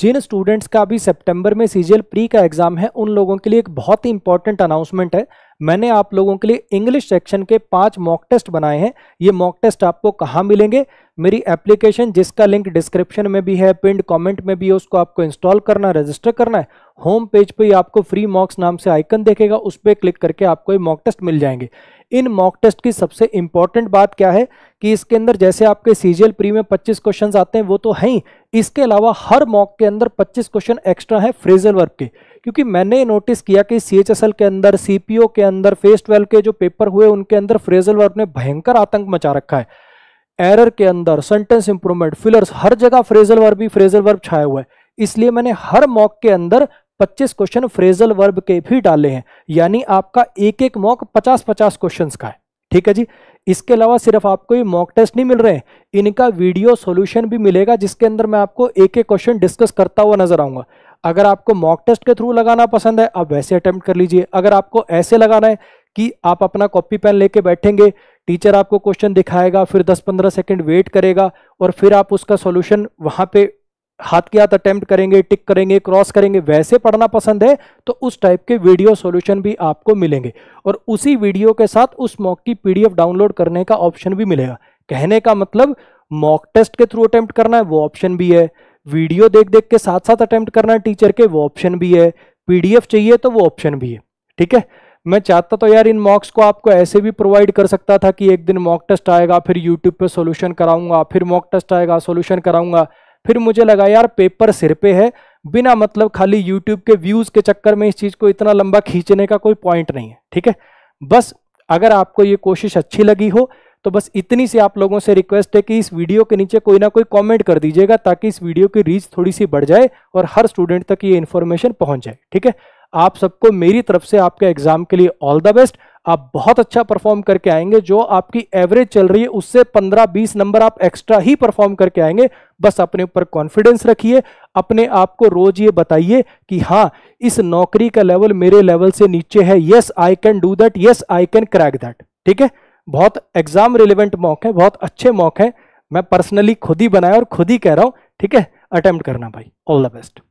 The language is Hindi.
जिन स्टूडेंट्स का अभी सितंबर में सीजीएल प्री का एग्जाम है उन लोगों के लिए एक बहुत ही इंपॉर्टेंट अनाउंसमेंट है मैंने आप लोगों के लिए इंग्लिश सेक्शन के पांच मॉक टेस्ट बनाए हैं ये मॉक टेस्ट आपको कहाँ मिलेंगे मेरी एप्लीकेशन जिसका लिंक डिस्क्रिप्शन में भी है पिंड कमेंट में भी है उसको आपको इंस्टॉल करना है रजिस्टर करना है होम पेज पे आपको फ्री मॉक्स नाम से आइकन देखेगा उस पर क्लिक करके आपको ये मॉक टेस्ट मिल जाएंगे इन मॉक टेस्ट की सबसे इंपॉर्टेंट बात क्या है कि इसके अंदर जैसे आपके सीजीएल प्री में 25 क्वेश्चंस आते हैं वो तो हैं इसके अलावा हर मॉक के अंदर 25 क्वेश्चन एक्स्ट्रा है फ्रेजल वर्क के क्योंकि मैंने नोटिस किया कि सी के अंदर सी के अंदर फेस ट्वेल्व के जो पेपर हुए उनके अंदर फ्रेजल वर्ब ने भयंकर आतंक मचा रखा है एरर के अंदर सेंटेंस इंप्रूवमेंट फिलर्स हर जगह फ्रेजल वर्ब भी फ्रेजल वर्ब छाया हुआ है इसलिए मैंने हर मॉक के अंदर 25 क्वेश्चन फ्रेजल वर्ब के भी डाले हैं यानी आपका एक एक मॉक 50-50 क्वेश्चंस का है ठीक है जी इसके अलावा सिर्फ आपको ये मॉक टेस्ट नहीं मिल रहे हैं इनका वीडियो सॉल्यूशन भी मिलेगा जिसके अंदर मैं आपको एक एक क्वेश्चन डिस्कस करता हुआ नजर आऊंगा अगर आपको मॉक टेस्ट के थ्रू लगाना पसंद है आप वैसे अटैम्प्ट कर लीजिए अगर आपको ऐसे लगाना है कि आप अपना कॉपी पेन लेके बैठेंगे टीचर आपको क्वेश्चन दिखाएगा फिर 10-15 सेकंड वेट करेगा और फिर आप उसका सॉल्यूशन वहां पे हाथ के हाथ अटेम्प्ट करेंगे टिक करेंगे क्रॉस करेंगे वैसे पढ़ना पसंद है तो उस टाइप के वीडियो सॉल्यूशन भी आपको मिलेंगे और उसी वीडियो के साथ उस मॉक की पी डाउनलोड करने का ऑप्शन भी मिलेगा कहने का मतलब मॉक टेस्ट के थ्रू अटेम्प्ट करना है वो ऑप्शन भी है वीडियो देख देख के साथ साथ अटेम्प्ट करना टीचर के वो ऑप्शन भी है पीडीएफ चाहिए तो वो ऑप्शन भी है ठीक है मैं चाहता तो यार इन मॉक्स को आपको ऐसे भी प्रोवाइड कर सकता था कि एक दिन मॉक टेस्ट आएगा फिर यूट्यूब पे सॉल्यूशन कराऊंगा फिर मॉक टेस्ट आएगा सॉल्यूशन कराऊंगा फिर मुझे लगा यार पेपर सिर पे है बिना मतलब खाली यूट्यूब के व्यूज़ के चक्कर में इस चीज़ को इतना लंबा खींचने का कोई पॉइंट नहीं है ठीक है बस अगर आपको ये कोशिश अच्छी लगी हो तो बस इतनी सी आप लोगों से रिक्वेस्ट है कि इस वीडियो के नीचे कोई ना कोई कमेंट कर दीजिएगा ताकि इस वीडियो की रीच थोड़ी सी बढ़ जाए और हर स्टूडेंट तक ये इन्फॉर्मेशन पहुंच जाए ठीक है आप सबको मेरी तरफ से आपके एग्जाम के लिए ऑल द बेस्ट आप बहुत अच्छा परफॉर्म करके आएंगे जो आपकी एवरेज चल रही है उससे 15-20 नंबर आप एक्स्ट्रा ही परफॉर्म करके आएंगे बस अपने ऊपर कॉन्फिडेंस रखिए अपने आप को रोज ये बताइए कि हाँ इस नौकरी का लेवल मेरे लेवल से नीचे है yes I can do that yes I can crack that ठीक है बहुत एग्जाम रिलेवेंट मॉक है बहुत अच्छे मॉक है मैं पर्सनली खुद ही बनाया और खुद ही कह रहा हूँ ठीक है अटेम्प्ट करना भाई ऑल द बेस्ट